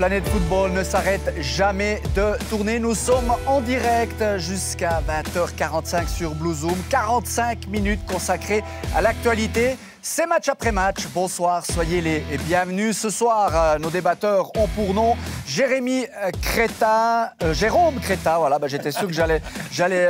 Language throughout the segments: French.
Planète Football ne s'arrête jamais de tourner. Nous sommes en direct jusqu'à 20h45 sur Blue Zoom. 45 minutes consacrées à l'actualité. C'est match après match. Bonsoir, soyez les bienvenus. Ce soir, euh, nos débatteurs ont pour nom Jérémy euh, Créta, euh, Jérôme Créta. Voilà, bah, j'étais sûr que j'allais, j'allais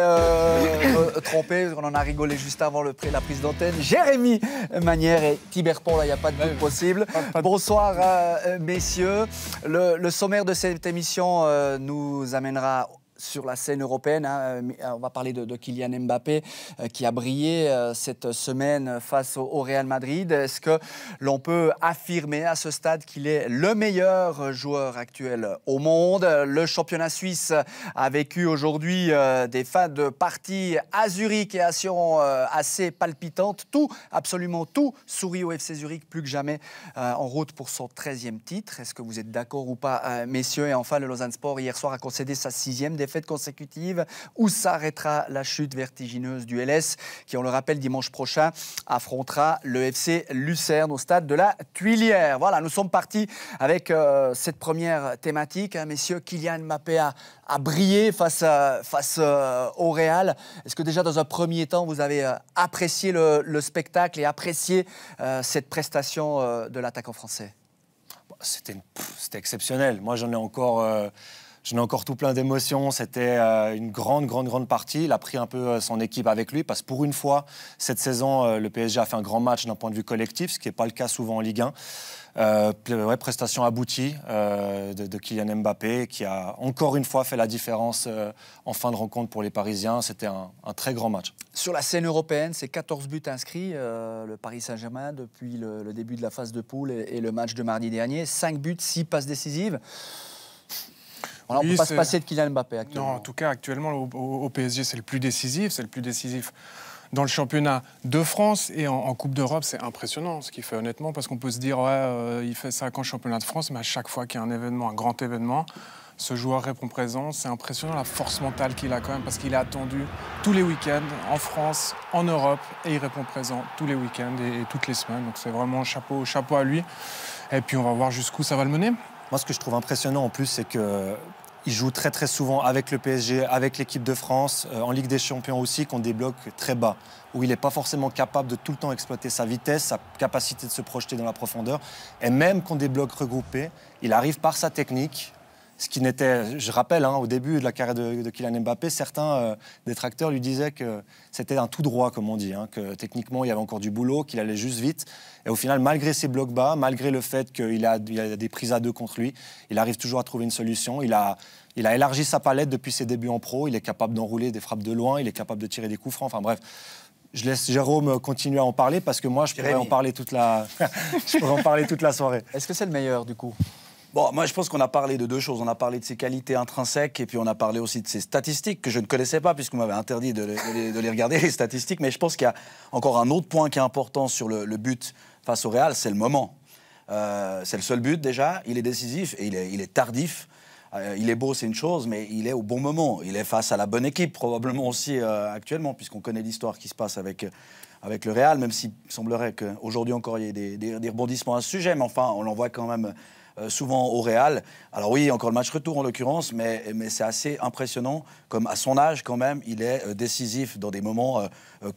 tromper. On en a rigolé juste avant le la prise d'antenne. Jérémy Manière et Tiberpont, là, il n'y a pas de doute possible. Bonsoir, messieurs. le, sommaire de cette émission nous amènera sur la scène européenne. Hein, euh, on va parler de, Kylian Mbappé euh, qui a brillé euh, cette semaine face au, Real Madrid. Est-ce que l'on peut affirmer à ce stade qu'il est le meilleur joueur actuel au monde Le championnat suisse a vécu aujourd'hui des fins de partie à Zurich et à Sion assez palpitantes. Tout, absolument tout, sourit au FC Zurich plus que jamais en route pour son 13e titre. Est-ce que vous êtes d'accord ou pas, messieurs Et enfin, le Lausanne Sport hier soir a concédé sa sixième défaite défaites consécutives. Où s'arrêtera la chute vertigineuse du LS qui, on le rappelle, dimanche prochain affrontera le FC Lucerne au stade de la Tuilière. Voilà, nous sommes partis avec euh, cette première thématique. Hein. messieurs, Kylian Mbappé a, brillé face, à, face euh, au Real. Est-ce que déjà dans un premier temps, vous avez euh, apprécié le, spectacle et apprécié cette prestation de l'attaquant français c'était exceptionnel. Moi, j'en ai encore. Je n'ai encore tout plein d'émotions. C'était euh, une grande, grande, grande partie. Il a pris un peu euh, son équipe avec lui parce que pour une fois, cette saison, euh, le PSG a fait un grand match d'un point de vue collectif, ce qui n'est pas le cas souvent en Ligue 1. Euh, prestation aboutie de, Kylian Mbappé qui a encore une fois fait la différence en fin de rencontre pour les Parisiens. C'était un, très grand match. Sur la scène européenne, c'est 14 buts inscrits, le Paris Saint-Germain, depuis le, début de la phase de poule et, et, le match de mardi dernier. 5 buts, 6 passes décisives. On ne peut pas se passer de Kylian Mbappé actuellement. Non, en tout cas, actuellement, au, PSG, c'est le plus décisif. C'est le plus décisif dans le championnat de France et en, Coupe d'Europe, c'est impressionnant ce qu'il fait honnêtement, parce qu'on peut se dire, ouais, euh, il fait ça qu'en championnat de France, mais à chaque fois qu'il y a un événement, un grand événement, ce joueur répond présent. C'est impressionnant la force mentale qu'il a quand même, parce qu'il est attendu tous les week-ends en France, en Europe, et il répond présent tous les week-ends et, et toutes les semaines. Donc c'est vraiment chapeau, chapeau à lui. Et puis on va voir jusqu'où ça va le mener. Moi, ce que je trouve impressionnant en plus, c'est que il joue très très souvent avec le PSG, avec l'équipe de France, euh, en Ligue des Champions aussi, qu'on débloque très bas, où il n'est pas forcément capable de tout le temps exploiter sa vitesse, sa capacité de se projeter dans la profondeur. Et même qu'on débloque regroupé, il arrive par sa technique ce qui n'était, je rappelle, hein, au début de la carrière de, Kylian Mbappé, certains euh, détracteurs lui disaient que c'était un tout droit, comme on dit, hein, que techniquement il y avait encore du boulot, qu'il allait juste vite. Et au final, malgré ses blocs bas, malgré le fait qu'il a, des prises à deux contre lui, il arrive toujours à trouver une solution. Il a, élargi sa palette depuis ses débuts en pro. Il est capable d'enrouler des frappes de loin, il est capable de tirer des coups francs. Enfin bref, je laisse Jérôme euh, continuer à en parler parce que moi, je pourrais en parler toute la soirée. Est-ce que c'est le meilleur du coup Bon, moi je pense qu'on a parlé de deux choses. On a parlé de ses qualités intrinsèques et puis on a parlé aussi de ses statistiques que je ne connaissais pas puisqu'on m'avait interdit de les, regarder, les statistiques. Mais je pense qu'il y a encore un autre point qui est important sur le, but face au Real, c'est le moment. Euh, c'est le seul but déjà, il est décisif et il est, tardif. Euh, il est beau, c'est une chose, mais il est au bon moment. Il est face à la bonne équipe, probablement aussi euh, actuellement, puisqu'on connaît l'histoire qui se passe avec, avec le Real, même s'il semblerait qu'aujourd'hui encore il y ait des, des, rebondissements à ce sujet. Mais enfin, on l'envoie quand même euh, souvent au Real. Alors oui, encore le match retour en l'occurrence, mais, mais c'est assez impressionnant, comme à son âge quand même, il est euh, décisif dans des moments euh,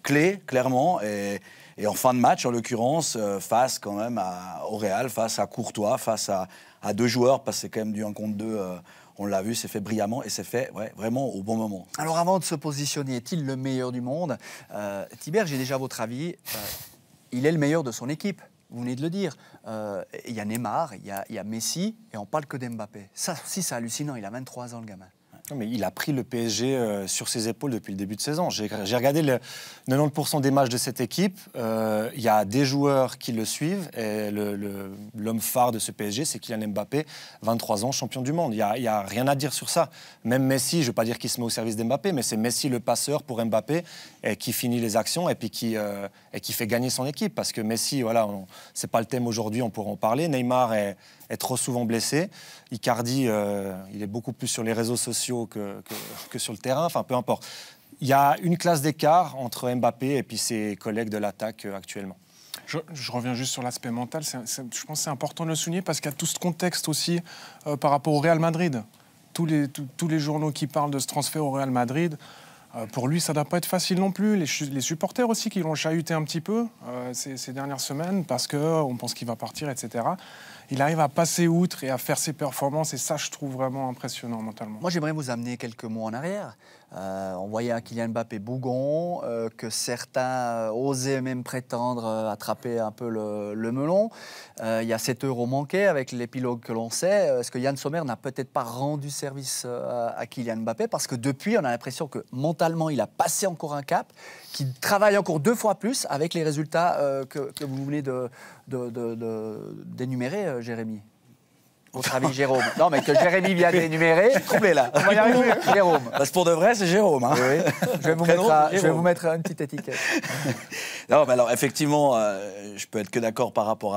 clés, clairement. Et, en fin de match, en l'occurrence, face quand même à, au Real, face à Courtois, face à, deux joueurs, parce que c'est quand même du 1 contre 2 on l'a vu, c'est fait brillamment et c'est fait vraiment au bon moment. Alors avant de se positionner, est-il le meilleur du monde euh, j'ai déjà votre avis. il est le meilleur de son équipe vous venez de le dire, euh, il y a Neymar, il y, a, Messi, et on parle que d'Mbappé. Ça, si, c'est hallucinant, il a 23 ans le gamin. Non, mais il a pris le PSG euh, sur ses épaules depuis le début de saison. J'ai regardé le 90% des matchs de cette équipe. Euh, il y a des joueurs qui le suivent. Et l'homme phare de ce PSG, c'est Kylian Mbappé, 23 ans, champion du monde. Il n'y a, rien à dire sur ça. Même Messi, je ne veux pas dire qu'il se met au service d'Mbappé, mais c'est Messi le passeur pour Mbappé et qui finit les actions et puis qui, euh, et qui fait gagner son équipe. Parce que Messi, voilà, ce n'est pas le thème aujourd'hui, on pourra en parler. Neymar est est trop souvent blessé. Icardi, euh, il est beaucoup plus sur les réseaux sociaux que, que, sur le terrain, enfin peu importe. Il y a une classe d'écart entre Mbappé et puis ses collègues de l'attaque euh, actuellement. Je, reviens juste sur l'aspect mental. je pense que c'est important de le souligner parce qu'il y a tout ce contexte aussi euh, par rapport au Real Madrid. Tous les, tous les journaux qui parlent de ce transfert au Real Madrid, pour lui, ça ne doit pas être facile non plus. Les, supporters aussi qui l'ont chahuté un petit peu ces, ces, dernières semaines parce qu'on pense qu'il va partir, etc il arrive à passer outre et à faire ses performances. Et ça, je trouve vraiment impressionnant mentalement. Moi, j'aimerais vous amener quelques mots en arrière. Euh, on voyait un Kylian Mbappé bougon, euh, que certains osaient même prétendre euh, attraper un peu le, le melon. il y a 7 euros manqués avec l'épilogue que l'on sait. Est-ce que Yann Sommer n'a peut-être pas rendu service à Kylian Mbappé Parce que depuis, on a l'impression que mentalement, il a passé encore un cap qui travaille encore deux fois plus avec les résultats euh, que, vous venez d'énumérer, de, de, euh, Jérémy votre ami Jérôme. Non, mais que Jérémy vient d'énumérer. Je suis troublé là. On va y arriver. Jérôme. Parce bah, que pour de vrai, c'est Jérôme. Hein. Oui, Je, vais vous mettre une petite étiquette. non, mais alors effectivement, je euh, je peux être que d'accord par rapport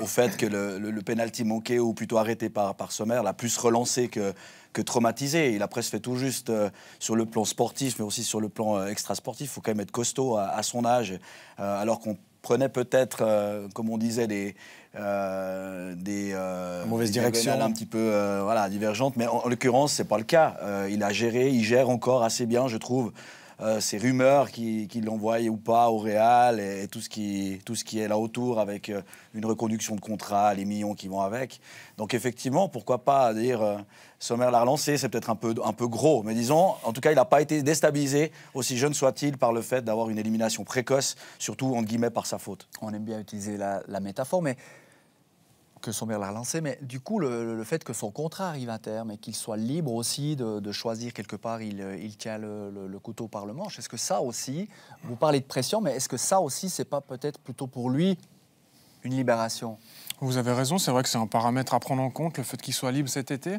au fait que le, le, penalty manqué ou plutôt arrêté par, par Sommer l'a plus relancé que, que traumatisé. il la presse fait tout juste euh, sur le plan sportif, mais aussi sur le plan euh, extrasportif. Il faut quand même être costaud à, son âge, euh, alors qu'on prenait peut-être, comme on disait, des, euh, des mauvaises directions un petit peu voilà, divergentes, mais en, en l'occurrence, ce n'est pas le cas. il a géré, il gère encore assez bien, je trouve, euh, ces rumeurs qui, qui ou pas au Real et, tout, ce qui, tout ce qui est là autour avec euh, une reconduction de contrat, les millions qui vont avec. Donc effectivement, pourquoi pas dire euh, Sommer l'a relancé, c'est peut-être un peu, un peu gros, mais disons, en tout cas, il n'a pas été déstabilisé, aussi jeune soit-il, par le fait d'avoir une élimination précoce, surtout entre guillemets par sa faute. On aime bien utiliser la, la métaphore, mais que son père l'a relancé, mais du coup, le, fait que son contrat arrive à terme et qu'il soit libre aussi de, choisir quelque part, il, euh, tient le, couteau par le manche, est-ce que ça aussi, vous parlez de pression, mais est-ce que ça aussi, c'est pas peut-être plutôt pour lui une libération Vous avez raison, c'est vrai que c'est un paramètre à prendre en compte, le fait qu'il soit libre cet été.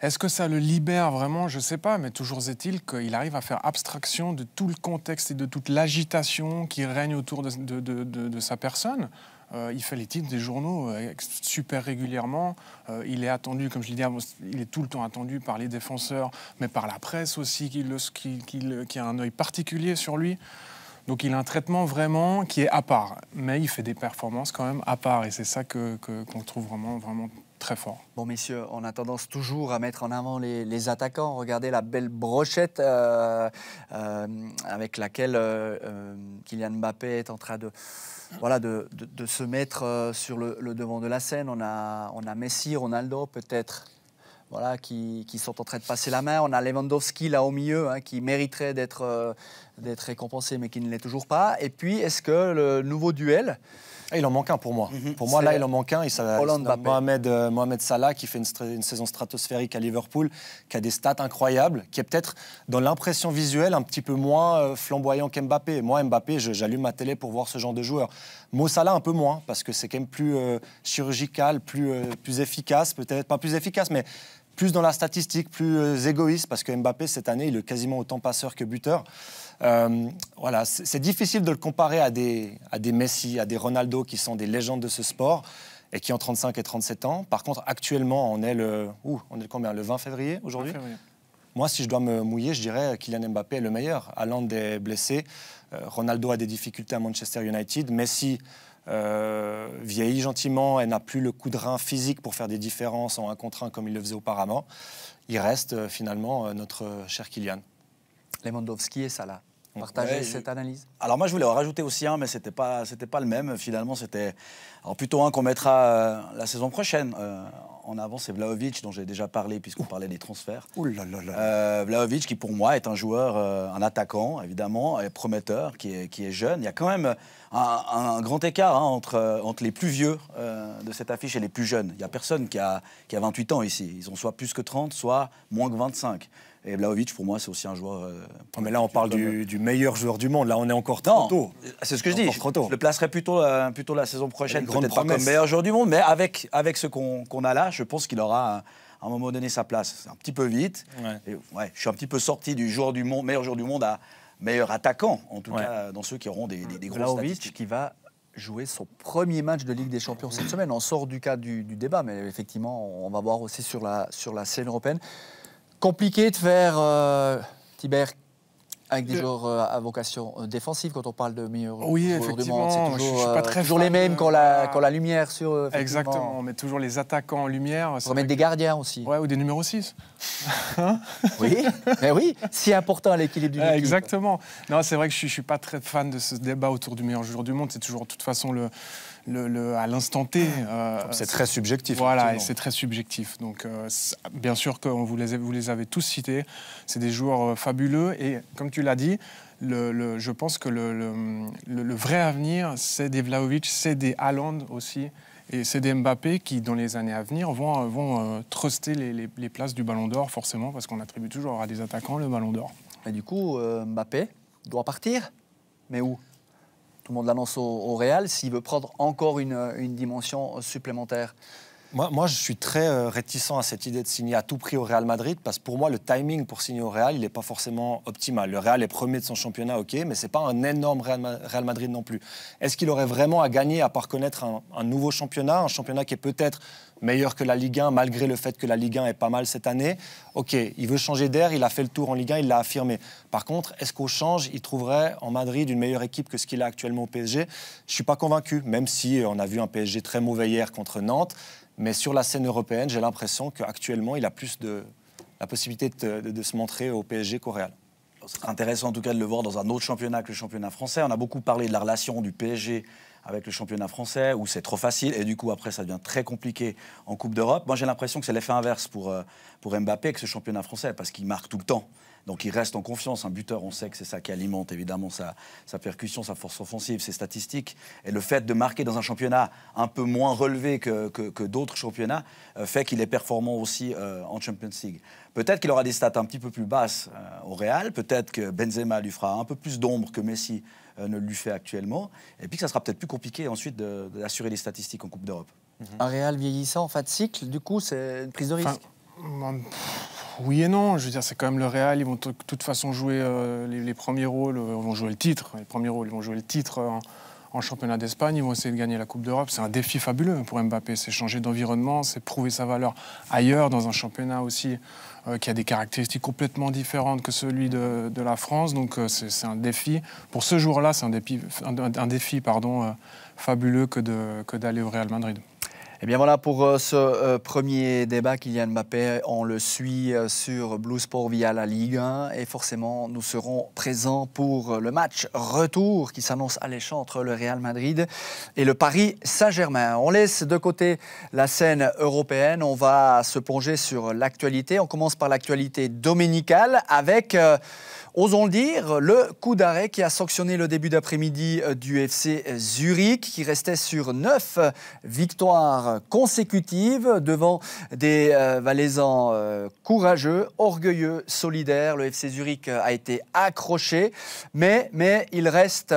Est-ce que ça le libère vraiment Je ne sais pas, mais toujours est-il qu'il arrive à faire abstraction de tout le contexte et de toute l'agitation qui règne autour de, de sa personne. Euh, il fait les titres des journaux euh, super régulièrement. Euh, il est attendu, comme je l'ai dit, il est tout le temps attendu par les défenseurs, mais par la presse aussi, qui, le, qui, a un œil particulier sur lui. Donc il a un traitement vraiment qui est à part, mais il fait des performances quand même à part, et c'est ça que qu'on trouve vraiment vraiment fort. Bon, messieurs, on a tendance toujours à mettre en avant les, attaquants. Regardez la belle brochette euh, euh, avec laquelle euh, Kylian Mbappé est en train de, voilà, de, se mettre sur le, devant de la scène. On a, on a Messi, Ronaldo peut-être. Voilà, qui, sont en train de passer la main. On a Lewandowski là au milieu, hein, qui mériterait d'être d'être récompensé, mais qui ne l'est toujours pas. Et puis, est-ce que le nouveau duel ah, il en manque un pour moi. Mhm. Pour moi, là, il en manque un. Mohamed, euh, Mohamed, Salah, qui fait une, saison stratosphérique à Liverpool, qui a des stats incroyables, qui est peut-être dans l'impression visuelle un petit peu moins euh, flamboyant qu'Mbappé. Moi, Mbappé, j'allume ma télé pour voir ce genre de joueur. Mo Salah, un peu moins, parce que c'est quand même plus euh, chirurgical, plus, plus efficace, peut-être pas plus efficace, mais plus dans la statistique, plus égoïste, parce que Mbappé, cette année, il est quasiment autant passeur que buteur. Euh, voilà, c'est difficile de le comparer à des, à des Messi, à des Ronaldo qui sont des légendes de ce sport et qui ont 35 et 37 ans. Par contre, actuellement, on est le, on est combien Le 20 février aujourd'hui moi, si je dois me mouiller, je dirais Kylian Mbappé est le meilleur. à des blessés euh, Ronaldo a des difficultés à Manchester United. Messi euh, vieillit gentiment et n'a plus le coup de rein physique pour faire des différences en un contre un comme il le faisait auparavant. Il reste finalement notre cher Kylian. Lewandowski et Salah partager cette analyse Alors moi, je voulais en rajouter aussi un, mais ce n'était pas, pas le même. Finalement, c'était plutôt un qu'on mettra euh, la saison prochaine. Euh, en avant, c'est Vlaovic, dont j'ai déjà parlé puisqu'on parlait des transferts. Ouh euh, Vlaovic, qui pour moi est un joueur, un attaquant, évidemment, et prometteur, qui est, jeune. Il y a quand même un, grand écart hein, entre, entre les plus vieux de cette affiche et les plus jeunes. Il n'y a personne qui a, qui a 28 ans ici. Ils ont soit plus que 30, soit moins que 25. Et Vlaovic, pour moi, c'est aussi un joueur. Euh, mais là, on parle du, meilleur joueur du monde. Là, on est encore temps. tôt. C'est ce que je dis. Je le placerai plutôt, euh, plutôt la saison prochaine, peut-être pas comme meilleur joueur du monde, mais avec, avec ce qu'on a là, je pense qu'il aura. à un moment donné sa place. C'est un petit peu vite. Ouais. Et, je suis un petit peu sorti du joueur du monde, meilleur joueur du monde à meilleur attaquant, en tout cas dans ceux qui auront des, des, des grosses qui va jouer son premier match de Ligue des Champions cette semaine. On sort du cas du, du débat, mais effectivement, on va voir aussi sur la, sur la scène européenne. Compliqué de faire, euh, Tiber, avec des joueurs euh, à vocation euh, défensive quand on parle de meilleur joueur du monde. Oui, effectivement, pas euh, très toujours les mêmes quand la, quand la lumière sur. Exactement, on met toujours les attaquants en lumière. On met des gardiens aussi. Ouais, ou des numéros 6. oui, mais oui, si important l'équilibre du monde. – Exactement. Non, c'est vrai que je ne suis pas très fan de ce débat autour du meilleur joueur du monde. C'est toujours, de toute façon, le à l'instant T. Euh, c'est très subjectif. Voilà, c'est très subjectif. Donc, euh, bien sûr que vous les, vous les avez tous cités. C'est des joueurs euh, fabuleux. Et comme tu l'as dit, je pense que le, vrai avenir, c'est des Vlaovic, c'est des Haaland aussi. Et c'est des Mbappé qui, dans les années à venir, vont, vont truster les, les, places du Ballon d'Or, forcément, parce qu'on attribue toujours à des attaquants le Ballon d'Or. Et du coup, Mbappé doit partir, mais où tout le monde l'annonce au, Real, s'il veut prendre encore une, dimension supplémentaire moi, moi, je suis très euh, réticent à cette idée de signer à tout prix au Real Madrid parce que pour moi, le timing pour signer au Real, il n'est pas forcément optimal. Le Real est premier de son championnat, ok, mais ce n'est pas un énorme Real Madrid non plus. Est-ce qu'il aurait vraiment à gagner à part connaître un nouveau championnat, un championnat qui est peut-être meilleur que la Ligue 1, malgré le fait que la Ligue 1 est pas mal cette année. Ok, il veut changer d'air, il a fait le tour en Ligue 1, il l'a affirmé. Par contre, est-ce qu'au change, il trouverait en Madrid une meilleure équipe que ce qu'il a actuellement au PSG Je suis pas convaincu, même si euh, on a vu un PSG très mauvais hier contre Nantes. Mais sur la scène européenne, j'ai l'impression qu'actuellement, il a plus de la possibilité de, se montrer au PSG qu'au Real. Ce intéressant en tout cas de le voir dans un autre championnat que le championnat français. On a beaucoup parlé de la relation du PSG avec le championnat français où c'est trop facile et du coup après ça devient très compliqué en Coupe d'Europe. Moi j'ai l'impression que c'est l'effet inverse pour, euh, pour Mbappé que ce championnat français parce qu'il marque tout le temps. Donc il reste en confiance. Un buteur, on sait que c'est ça qui alimente évidemment sa, percussion, sa force offensive, ses statistiques. Et le fait de marquer dans un championnat un peu moins relevé que, d'autres championnats euh, fait qu'il est performant aussi euh, en Champions League. Peut-être qu'il aura des stats un petit peu plus basses au Real. Peut-être que Benzema lui fera un peu plus d'ombre que Messi euh, ne lui fait actuellement. Et puis que ça sera peut-être plus compliqué ensuite d'assurer les statistiques en Coupe d'Europe. Mhm. Un Real vieillissant en fin de cycle, du coup, c'est une prise de risque oui et non. Je veux dire, c'est quand même le Real. Ils vont de toute façon jouer euh, les, premiers rôles. Euh, ils vont jouer le titre. Les premiers rôles, ils vont jouer le titre en, en championnat d'Espagne. Ils vont essayer de gagner la Coupe d'Europe. C'est un défi fabuleux pour Mbappé. C'est changer d'environnement, c'est prouver sa valeur ailleurs dans un championnat aussi euh, qui a des caractéristiques complètement différentes que celui de, la France. Donc euh, c'est un défi. Pour ce jour-là, c'est un défi, défi pardon, euh, fabuleux que d'aller au Real Madrid. Et eh bien voilà pour euh, ce euh, premier débat, Kylian Mbappé, on le suit euh, sur Blue Sport via la Ligue 1 et forcément nous serons présents pour le match retour qui s'annonce alléchant entre le Real Madrid et le Paris Saint-Germain. On laisse de côté la scène européenne, on va se plonger sur l'actualité. On commence par l'actualité dominicale avec... Osons le dire, le coup d'arrêt qui a sanctionné le début d'après-midi euh, du FC Zurich, qui restait sur neuf euh, victoires consécutives devant des euh, Valaisans courageux, orgueilleux, solidaires. Le FC Zurich a été accroché, mais, mais il reste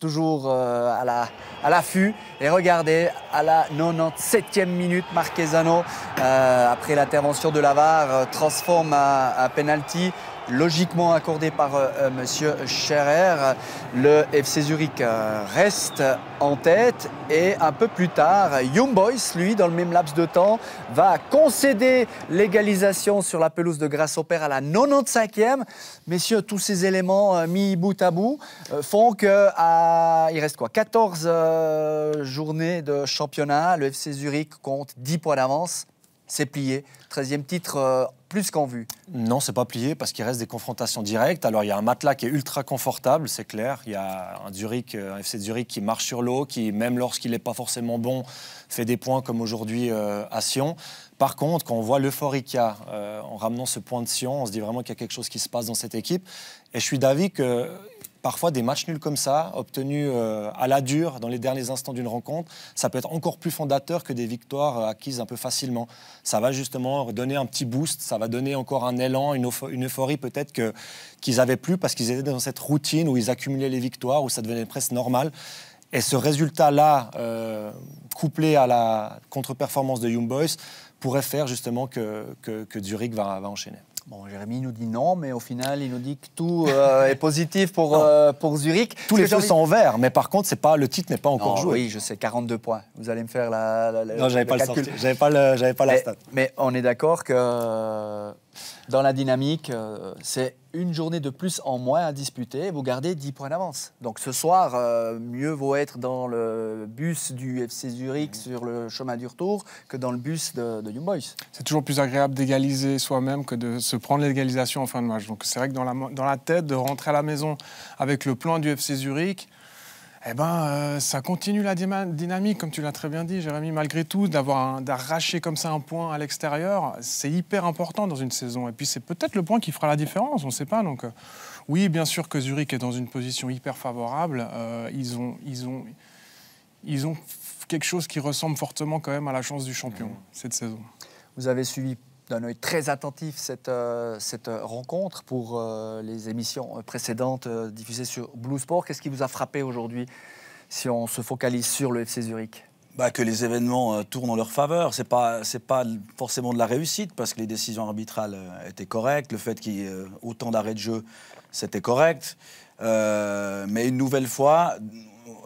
toujours à la à l'affût. Et regardez, à la 97e minute, Marquezano, après l'intervention de Lavar, transforme à un penalty logiquement accordé par M. Euh, euh, Monsieur Scherer. Le FC Zurich euh, reste en tête et un peu plus tard, Young Boys, lui, dans le même laps de temps, va concéder l'égalisation sur la pelouse de grasse père à la 95e. Messieurs, tous ces éléments mis bout à bout font que il reste quoi 14 journées de championnat. Le FC Zurich compte 10 points d'avance. C'est plié. 13e titre plus qu'en vue. Non, c'est pas plié parce qu'il reste des confrontations directes. Alors il y a un matelas qui est ultra confortable, c'est clair. Il y a un Zurich, euh, un FC Zurich qui marche sur l'eau, qui même lorsqu'il n'est pas forcément bon, fait des points comme aujourd'hui euh, à Sion. Par contre, quand on voit l'euphorie euh, en ramenant ce point de Sion, on se dit vraiment qu'il y a quelque chose qui se passe dans cette équipe. Et je suis d'avis que parfois des matchs nuls comme ça, obtenus euh, à la dure dans les derniers instants d'une rencontre, ça peut être encore plus fondateur que des victoires euh, acquises un peu facilement. Ça va justement donner un petit boost, ça va donner encore un élan, une, euphorie peut-être que, qu'ils avaient plus parce qu'ils étaient dans cette routine où ils accumulaient les victoires, où ça devenait presque normal. Et ce résultat-là, euh, couplé à la contre-performance de Young Boys, pourrait faire justement que, que, Zurich va enchaîner. Bon, Jérémy nous dit non, mais au final, il nous dit que tout euh, est positif pour, euh, pour Zurich. Tous les jeux sont en vert, mais par contre, pas, le titre n'est pas encore joué. Oui, je sais, 42 points. Vous allez me faire la. non, j'avais pas, pas le, j'avais pas, la stat. mais on est d'accord que dans la dynamique, euh, c'est une journée de plus en moins à disputer. Vous gardez 10 points d'avance. Donc ce soir, euh, mieux vaut être dans le bus du FC Zurich mhm. sur le chemin du retour que dans le bus de, de Young Boys. C'est toujours plus agréable d'égaliser soi-même que de se prendre l'égalisation en fin de match. Donc c'est vrai que dans la, dans la tête, de rentrer à la maison avec le plan du FC Zurich, eh ben, euh, ça continue la dynamique, comme tu l'as très bien dit, Jérémy. Malgré tout, d'arracher comme ça un point à l'extérieur, c'est hyper important dans une saison. Et puis, c'est peut-être le point qui fera la différence, on ne sait pas. Donc, euh, oui, bien sûr que Zurich est dans une position hyper favorable. Euh, ils ont, ils ont, ils ont quelque chose qui ressemble fortement quand même à la chance du champion cette saison. Vous avez suivi d'un œil très attentif cette, euh, cette rencontre pour euh, les émissions précédentes euh, diffusées sur Blue Sport. Qu'est-ce qui vous a frappé aujourd'hui si on se focalise sur le FC Zurich bah, que les événements tournent en leur faveur. C'est pas pas forcément de la réussite parce que les décisions arbitrales étaient correctes, le fait qu'il y ait autant d'arrêts de jeu, c'était correct. mais une nouvelle fois,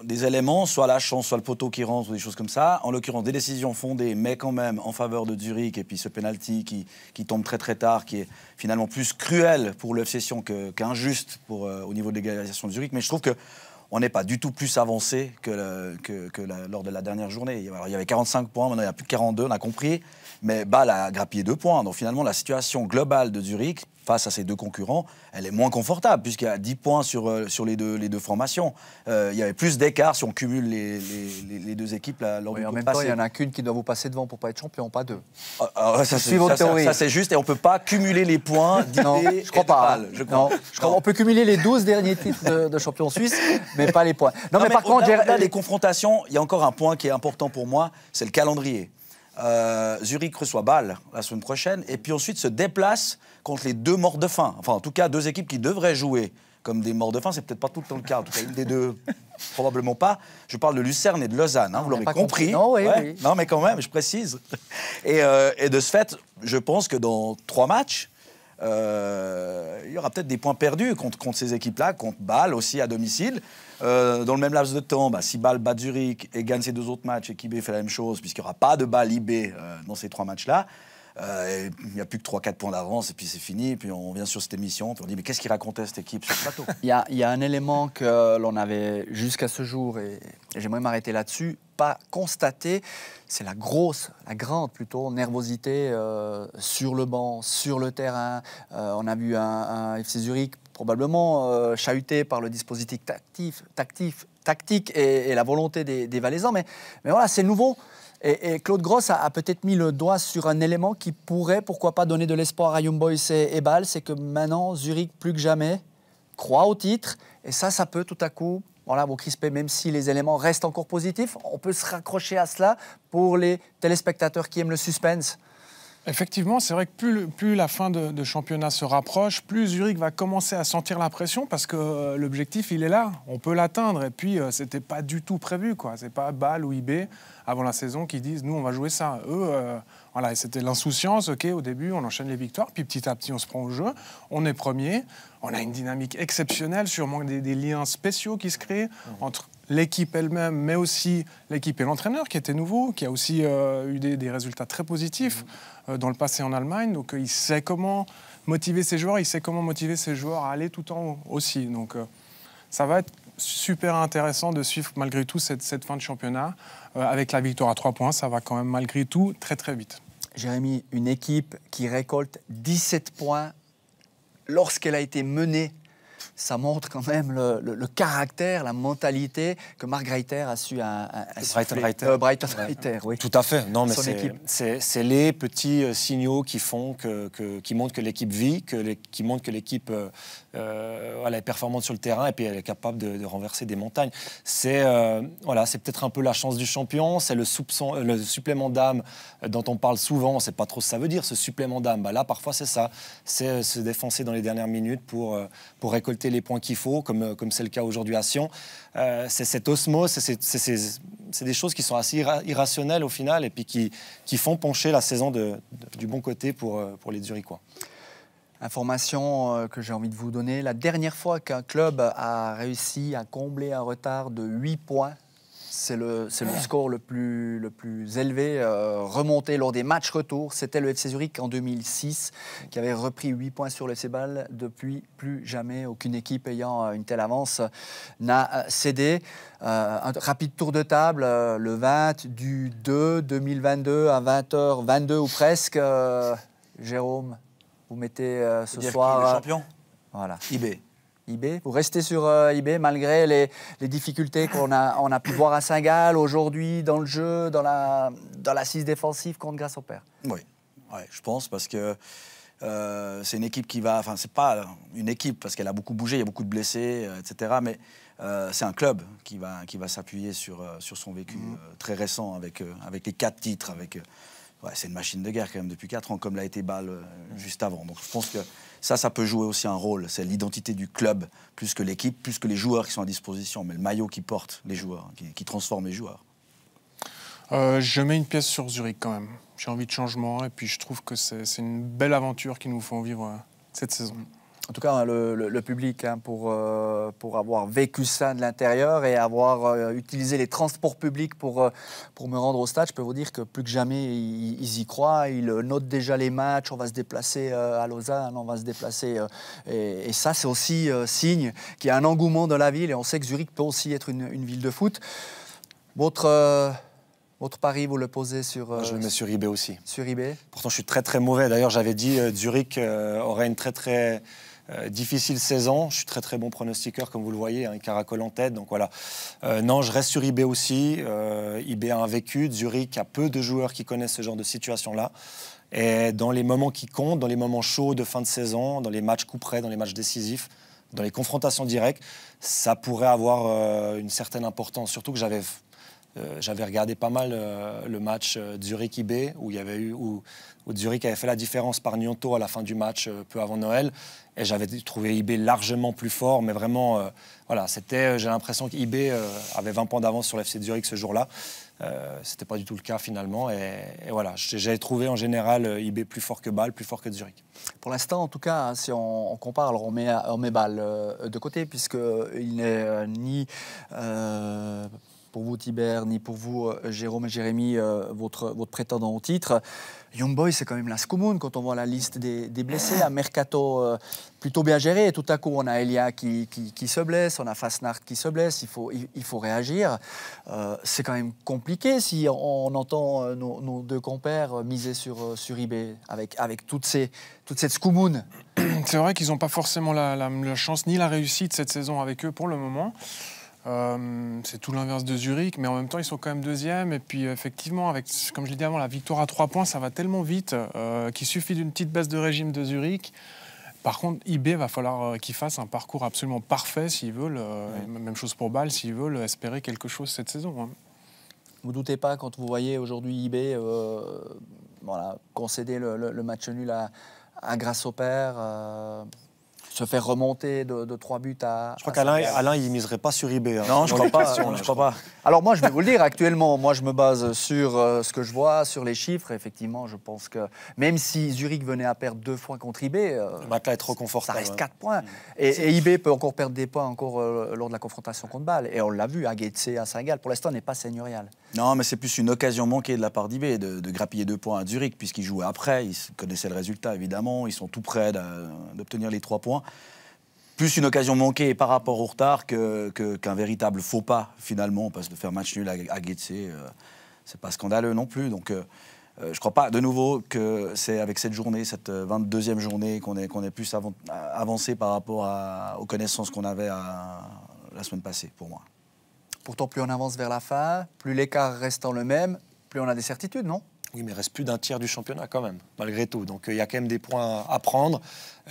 des éléments, soit la chance, soit le poteau qui rentre, ou des choses comme ça. En l'occurrence, des décisions fondées, mais quand même en faveur de Zurich, et puis ce penalty qui, tombe très très tard, qui est finalement plus cruel pour l'obsession qu'injuste euh, au niveau de l'égalisation de Zurich. Mais je trouve que on n'est pas du tout plus avancé que, que, lors de la dernière journée. il y avait 45 points, maintenant il n'y a plus que 42, on a compris mais Bâle a grappillé deux points. Donc finalement, la situation globale de Zurich face à ses deux concurrents, elle est moins confortable, puisqu'il y a 10 points euh, sur, les, deux, les deux formations. Euh, il y avait plus d'écart si on cumule les, deux équipes. en même temps, il n'y en a qu'une qui doit vous passer devant pour pas être champion, pas deux. Ah, ah ça, c'est, juste, et on ne peut pas cumuler les points non, je crois pas. Hein. je crois. Non, On peut cumuler les 12 derniers titres de, champion suisse, mais pas les points. Non, mais, par contre, les confrontations, il y a encore un point qui est important pour moi, c'est le calendrier. Euh, Zurich reçoit Bâle la semaine prochaine et puis ensuite se déplace contre les deux morts de faim. Enfin, en tout cas, deux équipes qui devraient jouer comme des morts de faim. C'est peut-être pas tout le temps le cas. En tout cas, une des deux, probablement pas. Je parle de Lucerne et de Lausanne. Hein, vous l'aurez compris. Non, mais quand même, je précise. Euh, et de ce fait, je pense que dans trois matchs, euh, il y aura peut-être des points perdus contre, contre ces équipes-là, contre Bâle aussi à domicile. Euh, dans le même laps de temps, bah, si Bâle bat Zurich et gagne ses deux autres matchs et qu'IB fait la même chose, puisqu'il n'y aura pas de Bâle IB euh, dans ces trois matchs-là, euh, il n'y a plus que 3-4 points d'avance, et puis c'est fini, puis on vient sur cette émission, et on dit, mais qu'est-ce qu'il racontait cette équipe sur le plateau il, y a, un élément que l'on avait jusqu'à ce jour, et, j'aimerais m'arrêter là-dessus, pas constaté, c'est la grosse, la grande plutôt, nervosité euh, sur le banc, sur le terrain. Euh, on a vu un, FC Zurich probablement chahuté par le dispositif tactif, tactif, tactique et, la volonté des, des Valaisans. Mais, mais voilà, c'est nouveau. Et, Claude Gross a, peut-être mis le doigt sur un élément qui pourrait, pourquoi pas, donner de l'espoir à Young et, et C'est que maintenant, Zurich, plus que jamais, croit au titre. Et ça, ça peut tout à coup voilà, vous crisper, même si les éléments restent encore positifs. On peut se raccrocher à cela pour les téléspectateurs qui aiment le suspense. Effectivement, c'est vrai que plus, plus la fin de, championnat se rapproche, plus Zurich va commencer à sentir la pression parce que euh, l'objectif, il est là. On peut l'atteindre. Et puis, euh, ce n'était pas du tout prévu. Ce n'est pas Bâle ou IB avant la saison qui disent nous, on va jouer ça. Eux, euh, voilà, c'était l'insouciance. OK, au début, on enchaîne les victoires. Puis petit à petit, on se prend au jeu. On est premier. On a une dynamique exceptionnelle, sûrement des, des liens spéciaux qui se créent entre l'équipe elle-même, mais aussi l'équipe et l'entraîneur qui était nouveau, qui a aussi euh, eu des, résultats très positifs mm-hmm. euh, dans le passé en Allemagne. Donc euh, il sait comment motiver ses joueurs, il sait comment motiver ses joueurs à aller tout en haut aussi. Donc ça va être super intéressant de suivre malgré tout cette, cette fin de championnat. avec la victoire à 3 points, ça va quand même malgré tout très très vite. Jérémy, une équipe qui récolte 17 points lorsqu'elle a été menée ça montre quand même le, caractère, la mentalité que Mark Reiter a su à, Brighton euh, Brighton Tout à fait. Non, mais c'est les petits euh, signaux qui font que, qui montrent que l'équipe vit, que qui montrent que l'équipe euh, est performante sur le terrain et puis elle est capable de, renverser des montagnes. C'est voilà, c'est peut-être un peu la chance du champion, c'est le soupçon, le supplément d'âme dont on parle souvent. On ne sait pas trop ce que ça veut dire, ce supplément d'âme. Bah, là, parfois, c'est ça. C'est se défoncer dans les dernières minutes pour pour récolter les points qu'il faut, comme c'est le cas aujourd'hui à Sion. Euh, c'est cette osmose, c'est des choses qui sont assez irrationnelles au final et puis qui, qui font pencher la saison de, du bon côté pour, euh, pour les Zurichois. Information euh, que j'ai envie de vous donner, la dernière fois qu'un club a réussi à combler un retard de 8 points c'est le, le score le plus, le plus élevé euh, remonté lors des matchs retour. C'était le FC Zurich en 2006 qui avait repris 8 points sur le cébal Depuis, plus jamais aucune équipe ayant euh, une telle avance n'a euh, cédé. un rapide tour de table, le 20 du 2 2022 à 20h22 ou presque. Jérôme, vous mettez ce soir... champion Voilà. IB. Vous restez sur IB euh, eBay malgré les, difficultés qu'on a, on a pu voir à Saint-Gall aujourd'hui dans le jeu, dans la dans l'assise défensive contre grâce au père Oui, je pense parce que euh, c'est une équipe qui va. Enfin, c'est pas une équipe parce qu'elle a beaucoup bougé, il y a beaucoup de blessés, euh, etc. Mais c'est un club qui va, qui va s'appuyer sur, sur son vécu mm. très récent avec, avec les quatre titres. Avec, c'est une machine de guerre quand même depuis quatre ans, comme l'a été Bâle juste avant. Donc je pense que ça, ça peut jouer aussi un rôle. C'est l'identité du club, plus que l'équipe, plus que les joueurs qui sont à disposition, mais le maillot qui porte les joueurs, qui, transforme les joueurs. Euh, je mets une pièce sur Zurich quand même. J'ai envie de changement et puis je trouve que c'est une belle aventure qui nous font vivre euh, cette saison en tout cas hein, le, public, hein, pour, euh, pour avoir vécu ça de l'intérieur et avoir euh, utilisé les transports publics pour, euh, pour me rendre au stade, je peux vous dire que plus que jamais, ils, y croient, ils notent déjà les matchs, on va se déplacer à Lausanne, on va se déplacer. Et, ça, c'est aussi signe qu'il y a un engouement dans la ville et on sait que Zurich peut aussi être une, ville de foot. Votre... Votre pari, vous le posez sur. je le mets sur eBay aussi. Sur eBay. Pourtant, je suis très très mauvais. D'ailleurs, j'avais dit Zurich aurait une très très euh, difficile saison Je suis très très bon pronostiqueur, comme vous le voyez, un hein, caracole en tête. Donc voilà. Euh, non, je reste sur IB aussi. Euh, IB a un vécu. Zurich a peu de joueurs qui connaissent ce genre de situation-là. Et dans les moments qui comptent, dans les moments chauds de fin de saison, dans les matchs coup près, dans les matchs décisifs, dans les confrontations directes, ça pourrait avoir euh, une certaine importance. Surtout que j'avais euh, j'avais regardé pas mal euh, le match euh, Zurich-IB, où, il y avait eu, où, Zurich avait fait la différence par Nyonto à la fin du match, peu avant Noël. Et j'avais trouvé IB largement plus fort, mais vraiment, voilà, c'était, j'ai l'impression IB avait 20 points d'avance sur l'FC Zurich ce jour-là. c'était pas du tout le cas finalement. Et, voilà, j'ai trouvé en général IB plus fort que Ball plus fort que Zurich. Pour l'instant, en tout cas, hein, si on, compare, on met, on de côté, puisqu'il n'est ni pour vous Tiber ni pour vous euh, Jérôme et Jérémy, euh, votre, votre prétendant au titre. Young Boy, c'est quand même la scoumoune quand on voit la liste des, blessés. Un mercato euh, plutôt bien géré. Et tout à coup, on a Elia qui, qui, se blesse, on a Fasnar qui se blesse. Il faut, il, faut réagir. c'est quand même compliqué si on, entend nos, deux compères miser sur, sur eBay avec, avec toutes ces, toute cette scoumoune C'est vrai qu'ils n'ont pas forcément la chance ni la réussite cette saison avec eux pour le moment. Euh, c'est tout l'inverse de Zurich, mais en même temps, ils sont quand même deuxième. Et puis, effectivement, comme je l'ai dit avant, la victoire à trois points, ça va tellement vite euh, qu'il suffit d'une petite baisse de régime de Zurich. Par contre, IB va falloir euh, qu'il fasse un parcours absolument parfait s'ils veulent. Même chose pour Bâle, s'ils veulent espérer quelque chose cette saison. Hein. Vous doutez pas quand vous voyez aujourd'hui IB voilà, concéder le, match nul à, à père se faire remonter de, de 3 buts à. Je crois qu'Alain, Alain, il miserait pas sur eBay. Hein. non, je crois, pas, crois pas. Alors moi, je vais vous le dire, actuellement, moi, je me base sur euh, ce que je vois, sur les chiffres. Effectivement, je pense que même si Zurich venait à perdre deux fois contre eBay, euh, le match est trop confortable. Ça reste 4 points. Mm. Et, et, eBay peut encore perdre des points encore euh, lors de la confrontation contre Bâle. Et on l'a vu, à Gaetze, à saint pour l'instant, n'est pas seigneurial. Non, mais c'est plus une occasion manquée de la part d'eBay de, de, grappiller deux points à Zurich, puisqu'ils jouaient après, ils connaissaient le résultat, évidemment, ils sont tout près d'obtenir les trois points plus une occasion manquée par rapport au retard qu'un que, véritable faux pas, finalement, parce que de faire match nul à, à ce euh, c'est pas scandaleux non plus. Donc, euh, euh, je crois pas, de nouveau, que c'est avec cette journée, cette 22e journée, qu'on est, qu'on est plus avancé par rapport aux connaissances qu'on avait la semaine passée, pour moi. Pourtant, plus on avance vers la fin, plus l'écart restant le même, plus on a des certitudes, non oui, mais il reste plus d'un tiers du championnat quand même, malgré tout. Donc euh, il y a quand même des points à prendre.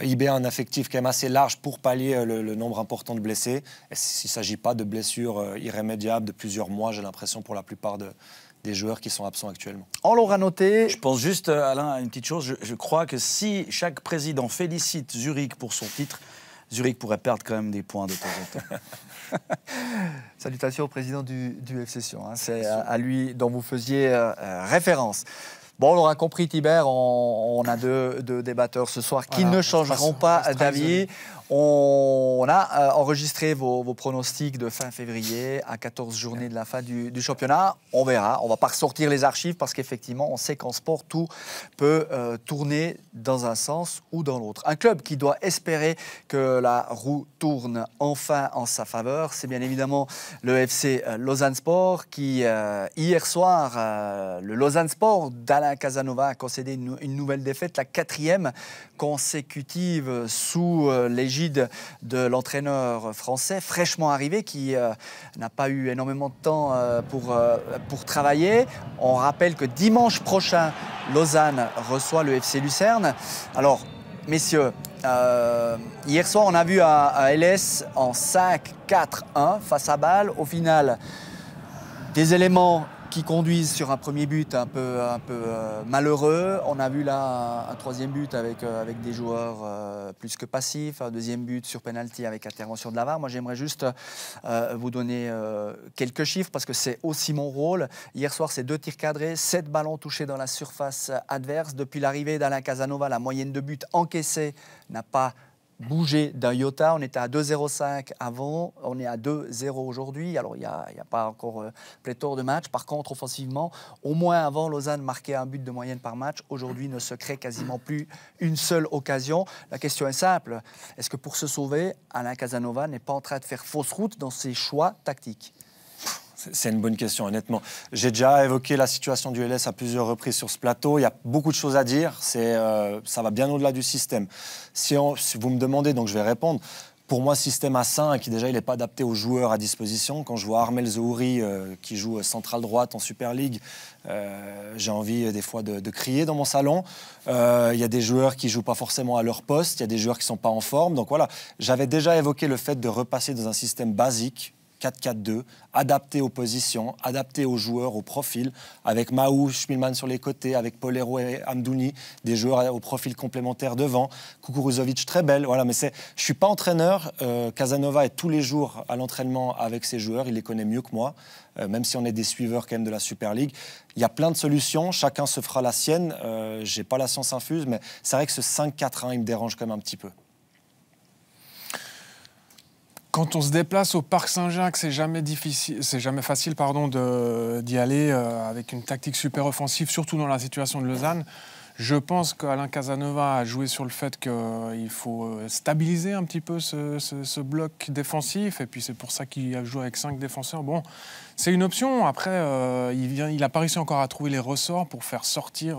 Euh, IB a un affectif quand même assez large pour pallier euh, le, nombre important de blessés. Et s'il ne s'agit pas de blessures irrémédiables de plusieurs mois, j'ai l'impression pour la plupart des joueurs qui sont absents actuellement. On l'aura noté. Je pense juste, Alain, à une petite chose. je crois que si chaque président félicite Zurich pour son titre, Zurich pourrait perdre quand même des points de temps en temps. Salutations au président du, du FC hein. C'est à, lui dont vous faisiez euh, euh, référence. Bon, on l'aura compris, Tibert, on, a deux, débatteurs ce soir qui ne changeront pas d'avis. On a euh, enregistré vos, pronostics de fin février à 14 journées de la fin du, championnat. On verra. On va pas ressortir les archives parce qu'effectivement, on sait qu'en sport, tout peut euh, tourner dans un sens ou dans l'autre. Un club qui doit espérer que la roue tourne enfin en sa faveur, c'est bien évidemment le FC euh, Lausanne Sport qui, hier soir, le Lausanne Sport d'Alain Casanova a concédé une, nouvelle défaite, la quatrième consécutive sous les de l'entraîneur français, fraîchement arrivé, qui euh, n'a pas eu énormément de temps euh, pour, euh, pour travailler. On rappelle que dimanche prochain, Lausanne reçoit le FC Lucerne. Alors, messieurs, hier soir, on a vu à LS en 5-4-1 face à Bâle. Au final, des éléments qui conduisent sur un premier but un peu, un peu euh, malheureux. On a vu là un, troisième but avec, euh, avec des joueurs euh, plus que passifs, un deuxième but sur penalty avec intervention de barre. Moi, j'aimerais juste vous donner quelques chiffres parce que c'est aussi mon rôle. Hier soir, c'est deux tirs cadrés, sept ballons touchés dans la surface adverse. Depuis l'arrivée d'Alain Casanova, la moyenne de buts encaissés n'a pas bouger d'un iota. On était à 2 2,05 avant, on est à 2-0 aujourd'hui. Alors, il n'y a, pas encore euh, pléthore de matchs. Par contre, offensivement, au moins avant, Lausanne marquait un but de moyenne par match. Aujourd'hui, ne se crée quasiment plus une seule occasion. La question est simple. Est-ce que pour se sauver, Alain Casanova n'est pas en train de faire fausse route dans ses choix tactiques c'est une bonne question, honnêtement. J'ai déjà évoqué la situation du LS à plusieurs reprises sur ce plateau. Il y a beaucoup de choses à dire. Euh, ça va bien au-delà du système. Si, vous me demandez, donc je vais répondre. Pour moi, système à 5, qui déjà, il n'est pas adapté aux joueurs à disposition. Quand je vois Armel Zouri, euh, qui joue centrale droite en Super League, euh, j'ai envie des fois de, crier dans mon salon. Il y a des joueurs qui jouent pas forcément à leur poste, il y a des joueurs qui sont pas en forme. Donc voilà, j'avais déjà évoqué le fait de repasser dans un système basique, 4-4-2, adapté aux positions, adapté aux joueurs, aux profils, avec Mahou, Schmilman sur les côtés, avec Polero et Amdouni, des joueurs au profil complémentaire devant, Koukourouzovic, très belle, voilà, mais c'est, je suis pas entraîneur, euh, Casanova est tous les jours à l'entraînement avec ses joueurs, il les connaît mieux que moi, euh, même si on est des suiveurs quand même de la Super League, il y a plein de solutions, chacun se fera la sienne, je euh, j'ai pas la science infuse, mais c'est vrai que ce 5-4-1, il me dérange quand même un petit peu. Quand on se déplace au parc Saint-Jacques, c'est jamais difficile, c'est jamais facile, pardon, d'y aller euh, avec une tactique super offensive, surtout dans la situation de Lausanne. Je pense qu'Alain Casanova a joué sur le fait qu'il euh, faut euh, stabiliser un petit peu ce, bloc défensif, et puis c'est pour ça qu'il a joué avec cinq défenseurs. Bon, c'est une option. Après, il, vient, il a pas réussi encore à trouver les ressorts pour faire sortir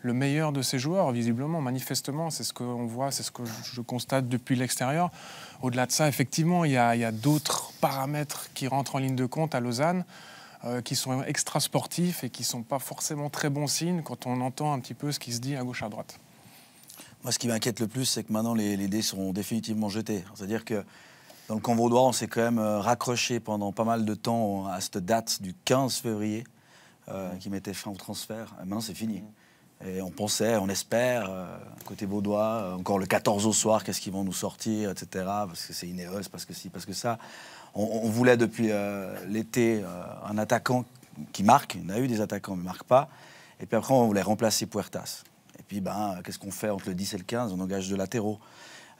le meilleur de ses joueurs, visiblement, manifestement. C'est ce qu'on voit, c'est ce que je constate depuis l'extérieur. Au-delà de ça, effectivement, il y a, d'autres paramètres qui rentrent en ligne de compte à Lausanne, euh, qui sont extra sportifs et qui ne sont pas forcément très bons signes quand on entend un petit peu ce qui se dit à gauche à droite. Moi, ce qui m'inquiète le plus, c'est que maintenant, les, dés seront définitivement jetés. C'est-à-dire que dans le camp on s'est quand même euh, raccroché pendant pas mal de temps à cette date du 15 février euh, mmh. qui mettait fin au transfert. maintenant, c'est fini. Mmh. Et on pensait, on espère, euh, côté vaudois, euh, encore le 14 au soir, qu'est-ce qu'ils vont nous sortir, etc. Parce que c'est Ineos, parce que si, parce que ça. On, voulait depuis euh, l'été un attaquant qui marque. On a eu des attaquants, mais ne marque pas. Et puis après, on voulait remplacer Puertas. Et puis, ben, qu'est-ce qu'on fait entre le 10 et le 15 On engage de latéraux.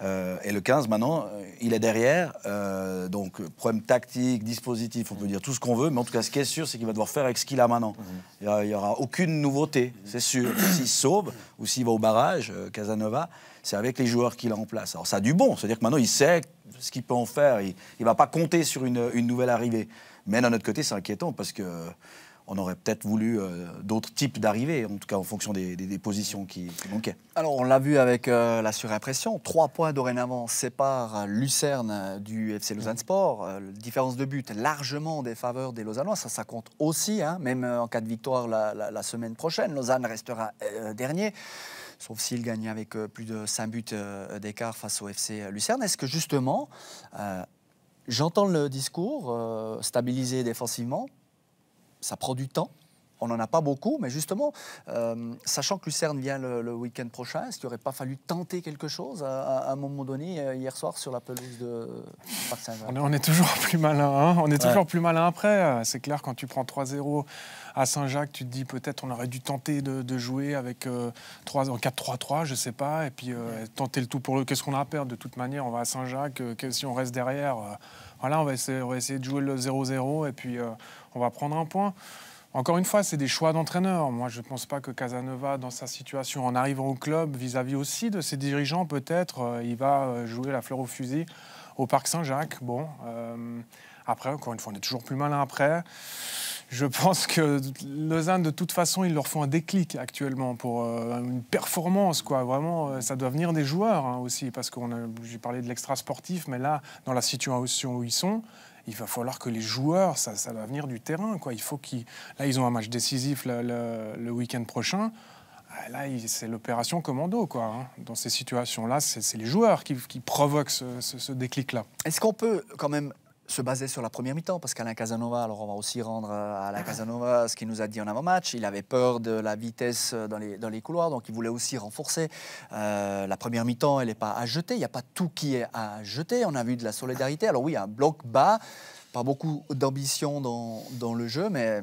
Euh, et le 15, maintenant, euh, il est derrière. Euh, donc, problème tactique, dispositif, on peut dire tout ce qu'on veut. Mais en tout cas, ce qui est sûr, c'est qu'il va devoir faire avec ce qu'il a maintenant. Mhm. Il n'y aura aucune nouveauté, c'est sûr. Mhm. s'il sauve ou s'il va au barrage, Casanova, c'est avec les joueurs qu'il a en place. Alors, ça a du bon. C'est-à-dire que maintenant, il sait ce qu'il peut en faire. Il ne va pas compter sur une, une, nouvelle arrivée. Mais d'un autre côté, c'est inquiétant parce que on aurait peut-être voulu euh, d'autres types d'arrivées, en tout cas en fonction des, positions qui, manquaient. Alors on l'a vu avec euh, la surimpression, trois points dorénavant séparent euh, Lucerne du FC Lausanne mmh. Sport, différence de but largement des faveurs des Lausannois, ça ça compte aussi, hein. même en cas de victoire la, semaine prochaine, Lausanne restera dernier sauf s'il gagne avec plus de 5 buts d'écart face au FC Lucerne. Est-ce que justement, j'entends le discours, stabilisé défensivement, ça prend du temps. On n'en a pas beaucoup, mais justement, euh, sachant que Lucerne vient le, week-end prochain, est-ce qu'il n'aurait pas fallu tenter quelque chose à, un moment donné, euh, hier soir, sur la pelouse de Parc saint on est, on est, toujours plus malin, hein on est toujours plus malin après. C'est clair, quand tu prends 3-0 à Saint-Jacques, tu te dis peut-être on aurait dû tenter de, jouer avec 3, euh, en 4-3-3, je sais pas, et puis tenter le tout pour le. Qu'est-ce qu'on a à perdre De toute manière, on va à Saint-Jacques, si on reste derrière, voilà, on va, essayer, on va, essayer, de jouer le 0-0, et puis on va prendre un point. Encore une fois, c'est des choix d'entraîneurs. Moi, je ne pense pas que Casanova, dans sa situation, en arrivant au club, vis-à-vis aussi de ses dirigeants, peut-être, euh, il va euh, jouer la fleur au fusil au Parc Saint-Jacques. Bon, euh, après, encore une fois, on est toujours plus malin après. Je pense que Lausanne, de toute façon, ils leur font un déclic actuellement pour une performance, quoi. Vraiment, ça doit venir des joueurs hein, aussi, parce qu'on j'ai parlé de l'extra sportif, mais là, dans la situation où ils sont, il va falloir que les joueurs, ça, va venir du terrain. Quoi. Il faut qu'ils. Là, ils ont un match décisif le, week-end prochain. Ah, là, c'est l'opération commando. Quoi, hein. Dans ces situations-là, c'est les joueurs qui, provoquent ce déclic-là. Est-ce qu'on peut quand même se basait sur la première mi-temps, parce qu'Alain Casanova, alors on va aussi rendre euh, à la ah. Casanova ce qu'il nous a dit en avant-match, il avait peur de la vitesse euh, dans les, couloirs, donc il voulait aussi renforcer. Euh, la première mi-temps, elle n'est pas à jeter, il n'y a pas tout qui est à jeter, on a vu de la solidarité, alors oui, un bloc bas, pas beaucoup d'ambition dans, le jeu, mais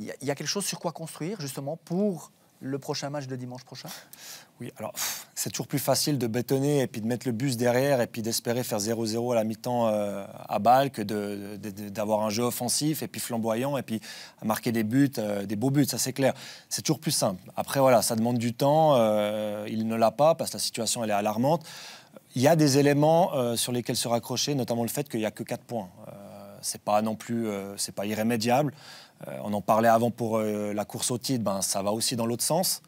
il y, a quelque chose sur quoi construire justement pour le prochain match de dimanche prochain Oui, alors c'est toujours plus facile de bétonner et puis de mettre le bus derrière et puis d'espérer faire 0-0 à la mi-temps euh, à balle que d'avoir un jeu offensif et puis flamboyant et puis marquer des buts, euh, des beaux buts, ça c'est clair. C'est toujours plus simple. Après voilà, ça demande du temps, euh, il ne l'a pas parce que la situation elle est alarmante. Il y a des éléments sur lesquels se raccrocher, notamment le fait qu'il n'y a que 4 points c'est pas non plus, c'est pas irrémédiable. Euh, on en parlait avant pour euh, la course au titre, ben, ça va aussi dans l'autre sens.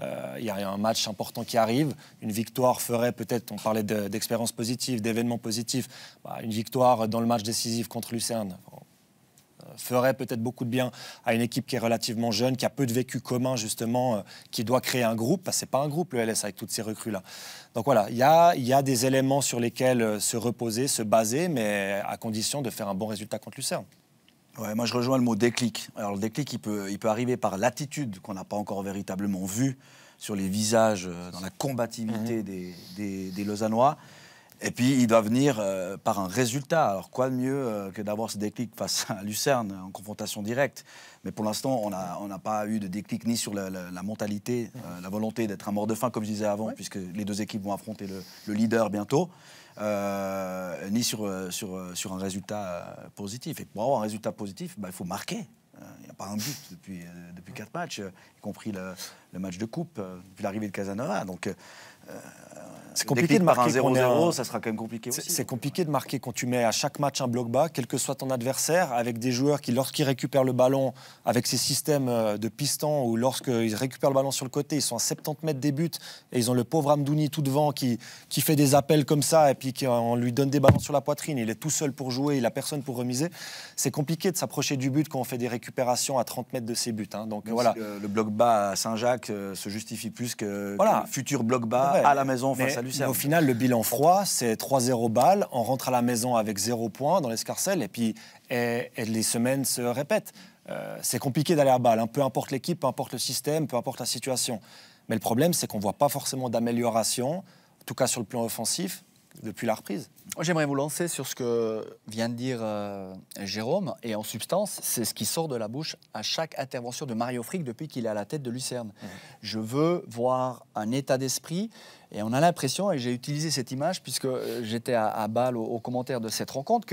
Euh, il y a un match important qui arrive. Une victoire ferait peut-être, on parlait d'expériences positive, positives, d'événements positifs. Bah, une victoire dans le match décisif contre Lucerne, ferait peut-être beaucoup de bien à une équipe qui est relativement jeune, qui a peu de vécu commun justement, qui doit créer un groupe. Ce bah, n'est c'est pas un groupe le LS avec toutes ces recrues là. Donc voilà, il y a, des éléments sur lesquels se reposer, se baser, mais à condition de faire un bon résultat contre Lucerne. Ouais, moi je rejoins le mot déclic. Alors le déclic, il peut, arriver par l'attitude qu'on n'a pas encore véritablement vue sur les visages, euh, dans la combativité mhm. des, des, Lausannois. Et puis il doit venir euh, par un résultat. Alors quoi de mieux euh, que d'avoir ce déclic face à Lucerne en confrontation directe mais pour l'instant, on n'a on pas eu de déclic ni sur la, mentalité, euh, la volonté d'être un mort de faim, comme je disais avant, puisque les deux équipes vont affronter le, leader bientôt, euh, ni sur, euh, sur, sur un résultat positif. Et pour avoir un résultat positif, bah, il faut marquer. Il n'y a pas un but depuis, depuis quatre matchs, y compris le, le match de coupe, depuis l'arrivée de Casanova. Donc c'est compliqué de marquer 0-0, ça sera quand même compliqué C'est hein. compliqué de marquer quand tu mets à chaque match un bloc bas, quel que soit ton adversaire, avec des joueurs qui, lorsqu'ils récupèrent le ballon, avec ces systèmes euh, de piston ou lorsqu'ils récupèrent le ballon sur le côté, ils sont à 70 mètres des buts, et ils ont le pauvre Amdouni tout devant qui, qui fait des appels comme ça, et puis euh, on lui donne des ballons sur la poitrine, il est tout seul pour jouer, il n'a personne pour remiser. C'est compliqué de s'approcher du but quand on fait des récupérations à 30 mètres de ses buts. Hein. Donc voilà. le, bloc bas à Saint-Jacques euh, se justifie plus que, voilà. que le futur bloc bas à la maison au final, le bilan froid, c'est 3-0 balles. On rentre à la maison avec 0 points dans l'escarcelle et puis les semaines se répètent. Euh, c'est compliqué d'aller à balle, hein. peu importe l'équipe, peu importe le système, peu importe la situation. Mais le problème, c'est qu'on ne voit pas forcément d'amélioration, en tout cas sur le plan offensif, depuis la reprise. J'aimerais vous lancer sur ce que vient de dire euh, Jérôme. Et en substance, c'est ce qui sort de la bouche à chaque intervention de Mario Frick depuis qu'il est à la tête de Lucerne. Mmh. Je veux voir un état d'esprit. Et on a l'impression, et j'ai utilisé cette image puisque euh, j'étais à, Bâle au, au, commentaire de cette rencontre,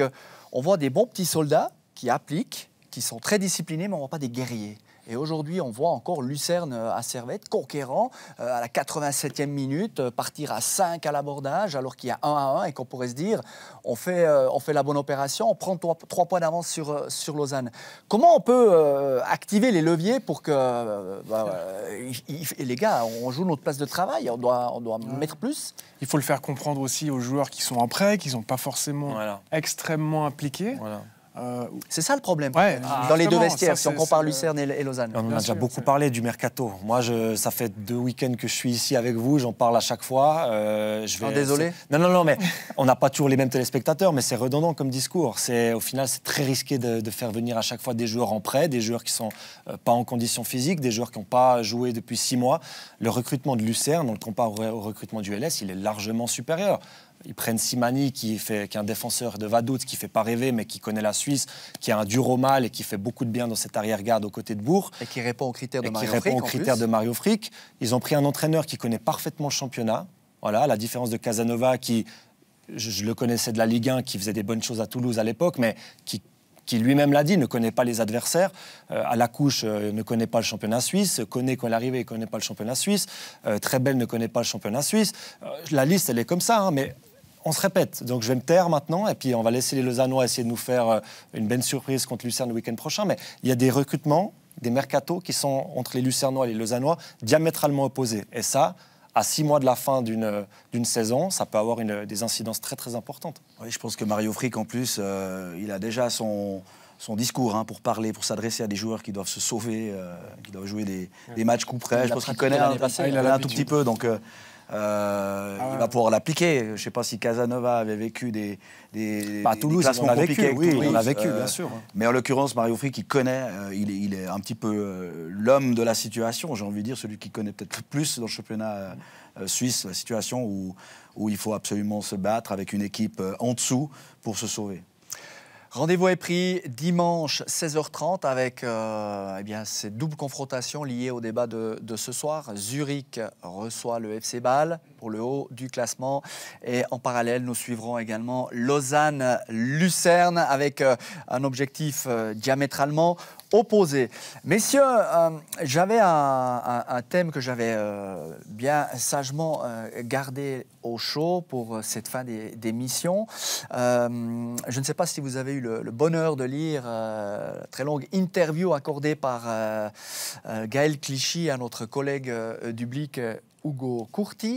qu'on voit des bons petits soldats qui appliquent, qui sont très disciplinés, mais on ne voit pas des guerriers. Et aujourd'hui, on voit encore Lucerne euh, à Servette, conquérant euh, à la 87e minute, euh, partir à 5 à l'abordage, alors qu'il y a 1 à 1 et qu'on pourrait se dire, on fait, on fait la bonne opération, on prend 3, points d'avance sur, sur Lausanne. Comment on peut activer les leviers pour que. Bah, les gars, on joue notre place de travail, on doit, on doit mettre plus Il faut le faire comprendre aussi aux joueurs qui sont en prêt, qui ne sont pas forcément extrêmement impliqués. Euh, c'est ça le problème, dans les deux vestiaires, si on compare Lucerne et, Lausanne. On a déjà beaucoup parlé du mercato. Moi, je, ça fait deux week-ends que je suis ici avec vous, j'en parle à chaque fois. Euh, je vais, ah, désolé. Non, non, non, mais on n'a pas toujours les mêmes téléspectateurs, mais c'est redondant comme discours. Au final, c'est très risqué de, faire venir à chaque fois des joueurs en prêt, des joueurs qui ne sont euh, pas en condition physique, des joueurs qui n'ont pas joué depuis six mois. Le recrutement de Lucerne, on le compare au recrutement du LS, il est largement supérieur. Ils prennent Simani, qui, fait, qui est un défenseur de Vadout, qui ne fait pas rêver, mais qui connaît la Suisse, qui a un dur au mal et qui fait beaucoup de bien dans cette arrière-garde aux côtés de Bourg. Et qui répond aux critères de Mario Frick. Qui répond aux critères de Mario Frick. Ils ont pris un entraîneur qui connaît parfaitement le championnat. Voilà, la différence de Casanova, qui, je, le connaissais de la Ligue 1, qui faisait des bonnes choses à Toulouse à l'époque, mais qui qui lui-même l'a dit, ne connaît pas les adversaires. à euh, la couche, euh, ne connaît pas le championnat suisse. Connaît quand il arrive, euh, ne connaît pas le championnat suisse. Très belle ne connaît pas le championnat suisse. la liste, elle est comme ça, hein, mais on se répète. Donc je vais me taire maintenant et puis on va laisser les Lausannois essayer de nous faire euh, une belle surprise contre Lucerne le week-end prochain. Mais il y a des recrutements, des mercatos qui sont entre les Lucernois et les Lausannois diamétralement opposés. Et ça, à six mois de la fin d'une euh, saison, ça peut avoir des incidences très très importantes. Oui, je pense que Mario Frick, en plus, euh, il a déjà son, discours hein, pour parler, pour s'adresser à des joueurs qui doivent se sauver, qui doivent jouer des, matchs coup près. Je pense qu'il connaît un, un tout petit peu. Donc, euh, ah il va pouvoir l'appliquer. Je ne sais pas si Casanova avait vécu des, des, bah, Toulouse, on vécu, Oui, on vécu, bien sûr. Mais en l'occurrence, Mario Frick, il connaît, euh, il, est, un petit peu euh, l'homme de la situation, j'ai envie de dire, celui qui connaît peut-être plus dans le championnat suisse la situation où il faut absolument se battre avec une équipe en dessous pour se sauver. Rendez-vous est pris dimanche 16h30 avec euh, eh bien, ces doubles confrontations liées au débat de, de, ce soir. Zurich reçoit le FC Bâle pour le haut du classement. Et en parallèle, nous suivrons également Lausanne-Lucerne avec euh, un objectif euh, diamétralement opposés. Messieurs, euh, j'avais un, thème que j'avais euh, bien sagement euh, gardé au chaud pour cette fin des, je ne sais pas si vous avez eu le, bonheur de lire la très longue interview accordée par Gaël Clichy à notre collègue du Hugo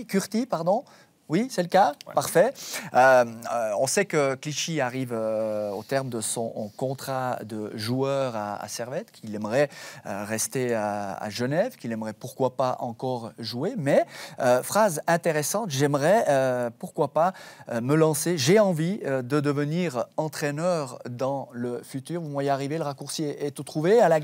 Curti, pardon, oui, c'est le cas. Parfait. Euh, euh, on sait que Clichy arrive euh, au terme de son contrat de joueur à, Servette, qu'il aimerait rester à, Genève, qu'il aimerait pourquoi pas encore jouer. Mais phrase intéressante, j'aimerais pourquoi pas me lancer. J'ai envie de devenir entraîneur dans le futur. Vous m'y arriver, le raccourci est, tout trouvé. À la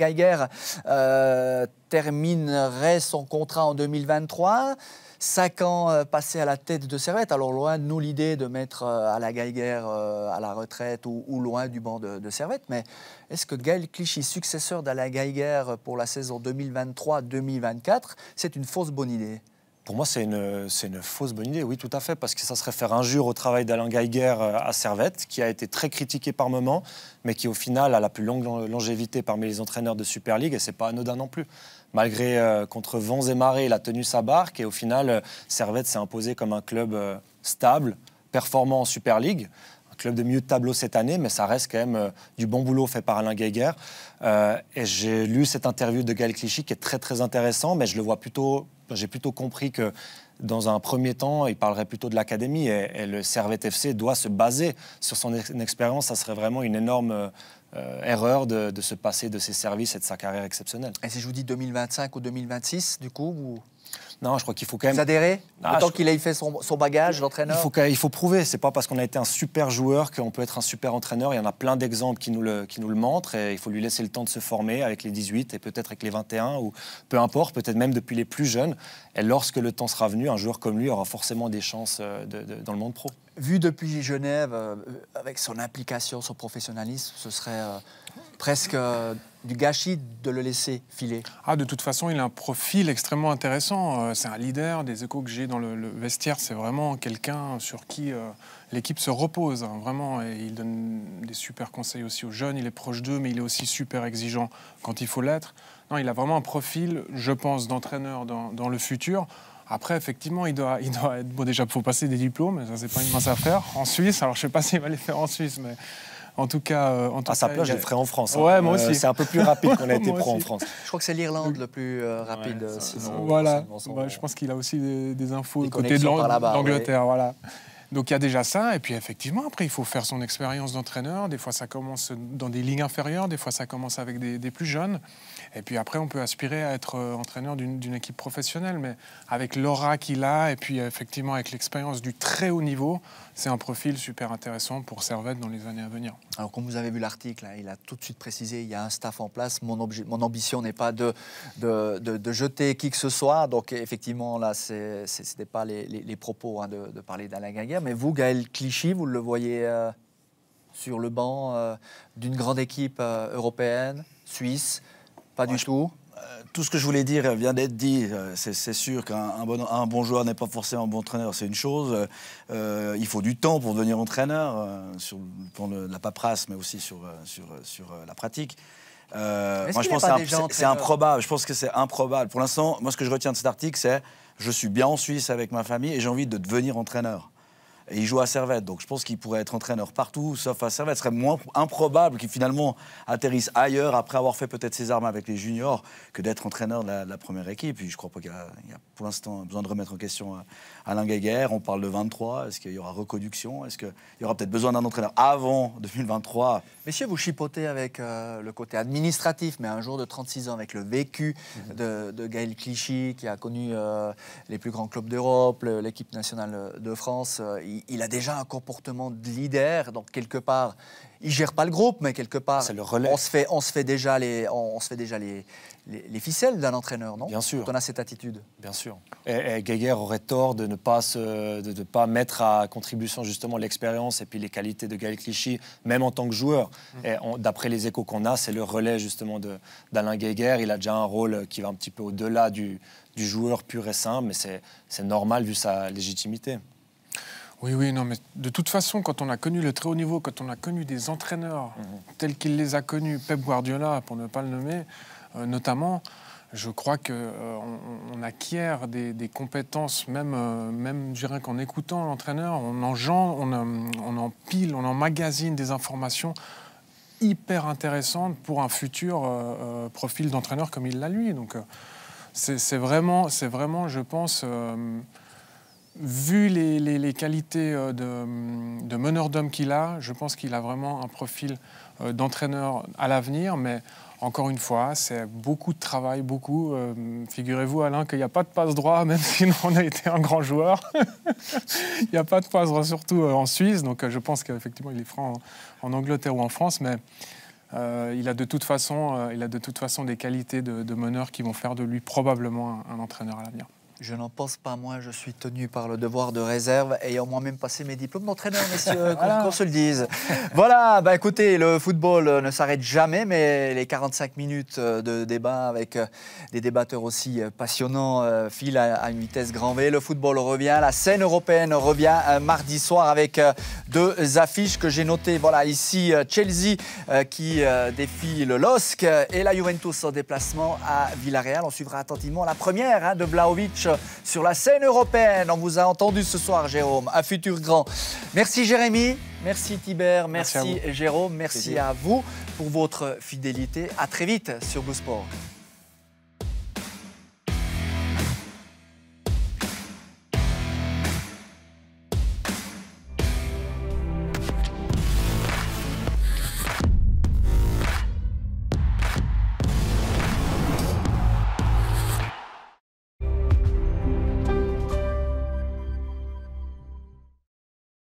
terminerait son contrat en 2023. Cinq ans euh, passés à la tête de Servette, alors loin de nous l'idée de mettre euh, à la Geiger euh, à la retraite ou, loin du banc de, Servette, mais est-ce que Gaël Clichy, successeur d'Alain Geiger pour la saison 2023-2024, c'est une fausse bonne idée pour moi, c'est une, fausse bonne idée, oui, tout à fait, parce que ça serait faire injure au travail d'Alain Geiger à Servette, qui a été très critiqué par moments, mais qui au final a la plus longue longévité parmi les entraîneurs de Super League, et c'est pas anodin non plus malgré euh, contre vents et marées, il a tenu sa barque et au final, euh, Servette s'est imposé comme un club euh, stable, performant en Super League Un club de mieux de tableau cette année, mais ça reste quand même du bon boulot fait par Alain Geiger. et j'ai lu cette interview de Gaël Clichy qui est très très intéressant, mais je le vois plutôt, j'ai plutôt compris que dans un premier temps, il parlerait plutôt de l'académie et, le Servette FC doit se baser sur son expérience. Ça serait vraiment une énorme euh, erreur de, se passer de ses services et de sa carrière exceptionnelle. Et si je vous dis 2025 ou 2026, du coup, vous... Non, je crois qu'il faut quand même. S'adhérer, Tant qu'il ait fait son, bagage, l'entraîneur il faut, il faut prouver. C'est pas parce qu'on a été un super joueur qu'on peut être un super entraîneur. Il y en a plein d'exemples qui, nous le, qui nous le montrent. Et il faut lui laisser le temps de se former avec les 18 et peut-être avec les 21 ou peu importe, peut-être même depuis les plus jeunes. Et lorsque le temps sera venu, un joueur comme lui aura forcément des chances euh, dans le monde pro. Vu depuis Genève, euh, avec son implication, son professionnalisme, ce serait. Euh, presque euh, du gâchis de le laisser filer. Ah, de toute façon, il a un profil extrêmement intéressant. Euh, c'est un leader. Des échos que j'ai dans le, vestiaire, c'est vraiment quelqu'un sur qui euh, l'équipe se repose, hein, vraiment. Et il donne des super conseils aussi aux jeunes. Il est proche d'eux, mais il est aussi super exigeant quand il faut l'être. Non, il a vraiment un profil, je pense, d'entraîneur dans, le futur. Après, effectivement, il doit, il doit être. Bon, déjà, il faut passer des diplômes, ça, c'est pas une mince affaire. En Suisse, alors je sais pas s'il va les faire en Suisse, mais en tout cas, euh, en tout cas, ça place, le ferai en France. Hein. Ouais, moi euh, aussi. c'est un peu plus rapide qu'on a été pro en France. Je crois que c'est l'Irlande le plus rapide. voilà. je pense qu'il a aussi des, infos du côté de l'Angleterre. Voilà. Donc il y a déjà ça, et puis effectivement, après, il faut faire son expérience d'entraîneur. Des fois, ça commence dans des ligues inférieures, des fois, ça commence avec des, plus jeunes. Et puis après, on peut aspirer à être euh, entraîneur d'une équipe professionnelle, mais avec l'aura qu'il a, et puis effectivement, avec l'expérience du très haut niveau, c'est un profil super intéressant pour Servette dans les années à venir. Alors, comme vous avez vu l'article, hein, il a tout de suite précisé, il y a un staff en place. Mon, mon ambition n'est pas de de, de, jeter qui que ce soit. Donc, effectivement, là, ce n'était pas les, propos hein, de, de parler d'Alain Gaguerre. Mais vous, Gaël Clichy, vous le voyez euh, sur le banc euh, d'une grande équipe euh, européenne, suisse Pas du tout tout ce que je voulais dire vient d'être dit. C'est sûr qu'un bon, un bon, joueur n'est pas forcément un bon entraîneur, c'est une chose. il faut du temps pour devenir entraîneur, sur le, la paperasse, mais aussi sur, sur, la pratique. moi, je pense c'est improbable. Je pense que c'est improbable. Pour l'instant, moi, ce que je retiens de cet article, c'est je suis bien en Suisse avec ma famille et j'ai envie de devenir entraîneur. Et il joue à Servette, donc je pense qu'il pourrait être entraîneur partout, sauf à Servette. Ce serait moins improbable qu'il finalement atterrisse ailleurs après avoir fait peut-être ses armes avec les juniors que d'être entraîneur de la, première équipe. Et je crois pas qu'il y, a pour l'instant besoin de remettre en question euh, Alain Guéguerre. On parle de 23. Est-ce qu'il y aura reconduction Est-ce qu'il y aura peut-être besoin d'un entraîneur avant 2023 Messieurs, vous chipotez avec euh, le côté administratif, mais un jour de 36 ans avec le vécu mm-hmm. de, Gaël Clichy qui a connu euh, les plus grands clubs d'Europe, l'équipe nationale de France il, a déjà un comportement de leader, donc quelque part, il gère pas le groupe, mais quelque part, on se fait, on se fait déjà les, on, se fait déjà les, ficelles d'un entraîneur, non Bien sûr. Quand on a cette attitude. Bien sûr. Et, et Geiger aurait tort de ne pas de, pas mettre à contribution justement l'expérience et puis les qualités de Gaël Clichy, même en tant que joueur. Mmh. D'après les échos qu'on a, c'est le relais justement d'Alain Geiger. Il a déjà un rôle qui va un petit peu au-delà du, du joueur pur et simple, mais c'est normal vu sa légitimité. Oui, oui, non, mais de toute façon, quand on a connu le très haut niveau, quand on a connu des entraîneurs mhm. tels qu'il les a connus, Pep Guardiola, pour ne pas le nommer, euh, notamment, je crois qu'on euh, on acquiert des, compétences, même, euh, même je dirais qu'en écoutant l'entraîneur, on engendre, on, on empile, on emmagasine des informations hyper intéressantes pour un futur profil d'entraîneur comme il l'a lui. Donc, c'est vraiment, vraiment, je pense vu les, qualités euh, de, meneur d'homme qu'il a, je pense qu'il a vraiment un profil euh, d'entraîneur à l'avenir, mais encore une fois, c'est beaucoup de travail, beaucoup. Euh, figurez-vous, Alain, qu'il n'y a pas de passe droit, même si on a été un grand joueur. il n'y a pas de passe droit, surtout en Suisse. Donc je pense qu'effectivement, il est franc en, Angleterre ou en France. Mais il, a de toute façon, il a de toute façon des qualités de, meneur qui vont faire de lui probablement un entraîneur à l'avenir. Je n'en pense pas moi, je suis tenu par le devoir de réserve, ayant moi-même passé mes diplômes d'entraîneur, messieurs, qu'on se le dise. voilà, bah écoutez, le football euh, ne s'arrête jamais, mais les 45 minutes euh, de débat avec euh, des débatteurs aussi passionnants filent à une vitesse grand V. Le football revient, la scène européenne revient mardi soir avec deux affiches que j'ai notées. Voilà, ici Chelsea qui défie le LOSC et la Juventus en déplacement à Villarreal. On suivra attentivement la première hein, de Blaovic sur la scène européenne. On vous a entendu ce soir, Jérôme, un futur grand. Merci, Jérémy. Merci, Tiber. Merci, Jérôme. Merci à vous pour votre fidélité. À très vite sur Blue Sport.